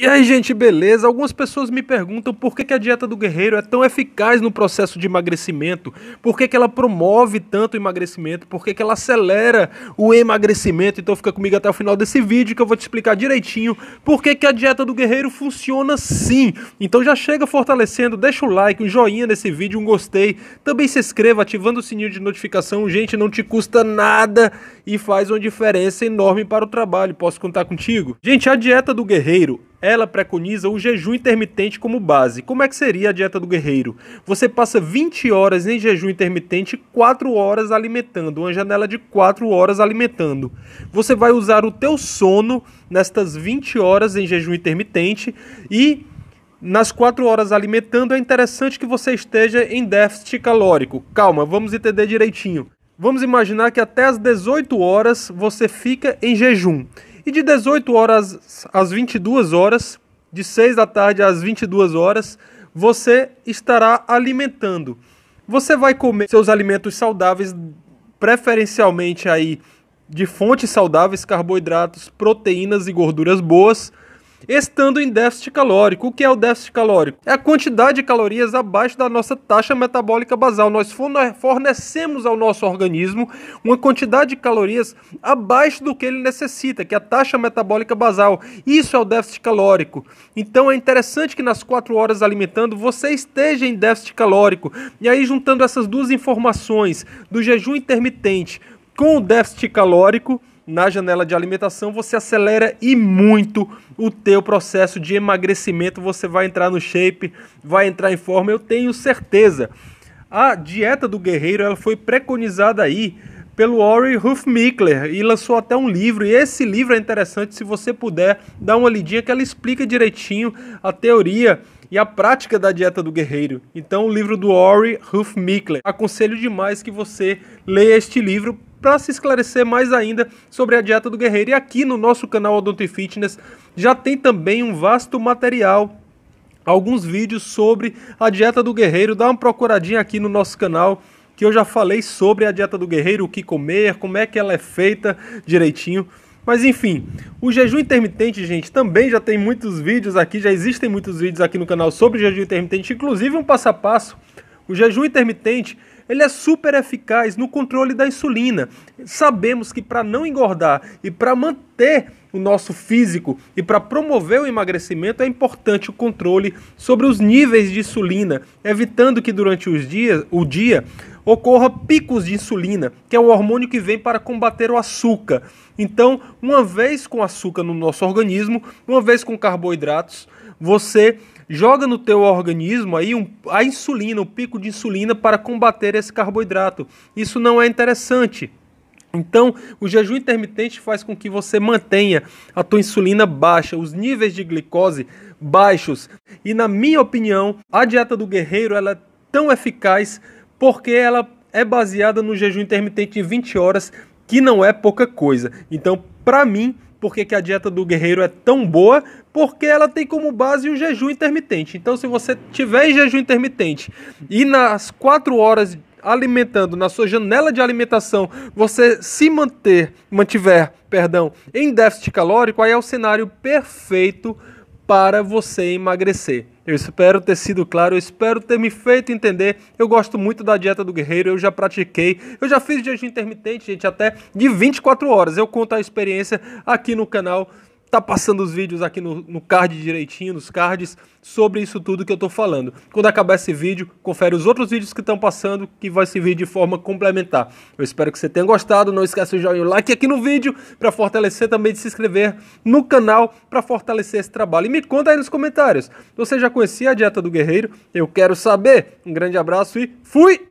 E aí, gente, beleza? Algumas pessoas me perguntam por que, que, a dieta do guerreiro é tão eficaz no processo de emagrecimento, por que, que ela promove tanto o emagrecimento, por que, que ela acelera o emagrecimento. Então fica comigo até o final desse vídeo que eu vou te explicar direitinho por que, que a dieta do guerreiro funciona sim. Então já chega fortalecendo, deixa o like, um joinha nesse vídeo, um gostei. Também se inscreva ativando o sininho de notificação. Gente, não te custa nada e faz uma diferença enorme para o trabalho. Posso contar contigo? Gente, a dieta do guerreiro ela preconiza o jejum intermitente como base. Como é que seria a dieta do guerreiro? Você passa 20 horas em jejum intermitente, 4 horas alimentando, uma janela de 4 horas alimentando. Você vai usar o teu sono nestas 20 horas em jejum intermitente e nas 4 horas alimentando é interessante que você esteja em déficit calórico. Calma, vamos entender direitinho. Vamos imaginar que até as 18 horas você fica em jejum. E de 18 horas às 22 horas, de 6 da tarde às 22 horas, você estará alimentando. Você vai comer seus alimentos saudáveis, preferencialmente aí de fontes saudáveis, carboidratos, proteínas e gorduras boas estando em déficit calórico. O que é o déficit calórico? É a quantidade de calorias abaixo da nossa taxa metabólica basal. Nós fornecemos ao nosso organismo uma quantidade de calorias abaixo do que ele necessita, que é a taxa metabólica basal. Isso é o déficit calórico. Então é interessante que nas quatro horas alimentando você esteja em déficit calórico. E aí, juntando essas duas informações do jejum intermitente com o déficit calórico, na janela de alimentação, você acelera e muito o teu processo de emagrecimento, você vai entrar no shape, vai entrar em forma, eu tenho certeza. A dieta do guerreiro, ela foi preconizada aí pelo Ori Hufmickler e lançou até um livro. E esse livro é interessante se você puder dar uma lidinha que ela explica direitinho a teoria e a prática da dieta do guerreiro. Então, o livro do Ori Hufmickler. Aconselho demais que você leia este livro para se esclarecer mais ainda sobre a dieta do guerreiro. E aqui no nosso canal Odonto Fitness já tem também um vasto material alguns vídeos sobre a dieta do guerreiro. Dá uma procuradinha aqui no nosso canal que eu já falei sobre a dieta do guerreiro, o que comer, como é que ela é feita direitinho. Mas enfim, o jejum intermitente, gente, também já tem muitos vídeos aqui, já existem muitos vídeos aqui no canal sobre jejum intermitente, inclusive um passo a passo. O jejum intermitente ele é super eficaz no controle da insulina. Sabemos que para não engordar e para manter o nosso físico e para promover o emagrecimento é importante o controle sobre os níveis de insulina, evitando que durante os dias, o dia ocorra picos de insulina, que é o hormônio que vem para combater o açúcar. Então, uma vez com açúcar no nosso organismo, uma vez com carboidratos, você joga no teu organismo aí um, a insulina, um pico de insulina para combater esse carboidrato. Isso não é interessante. Então, o jejum intermitente faz com que você mantenha a tua insulina baixa, os níveis de glicose baixos. E na minha opinião, a dieta do guerreiro ela é tão eficaz porque ela é baseada no jejum intermitente de 20 horas, que não é pouca coisa. Então, para mim, por que, a dieta do guerreiro é tão boa? Porque ela tem como base o jejum intermitente. Então, se você tiver em jejum intermitente e nas quatro horas alimentando na sua janela de alimentação, você se manter, mantiver, perdão, em déficit calórico, aí é o cenário perfeito para você emagrecer. Eu espero ter sido claro, eu espero ter me feito entender. Eu gosto muito da dieta do guerreiro, eu já pratiquei, eu já fiz jejum intermitente, gente, até de 24 horas. Eu conto a experiência aqui no canal tá passando os vídeos aqui no, no card direitinho, nos cards, sobre isso tudo que eu tô falando. Quando acabar esse vídeo, confere os outros vídeos que estão passando, que vai servir de forma complementar. Eu espero que você tenha gostado, não esqueça o joinha o like aqui no vídeo, para fortalecer também de se inscrever no canal, para fortalecer esse trabalho. E me conta aí nos comentários, você já conhecia a dieta do guerreiro? Eu quero saber. Um grande abraço e fui!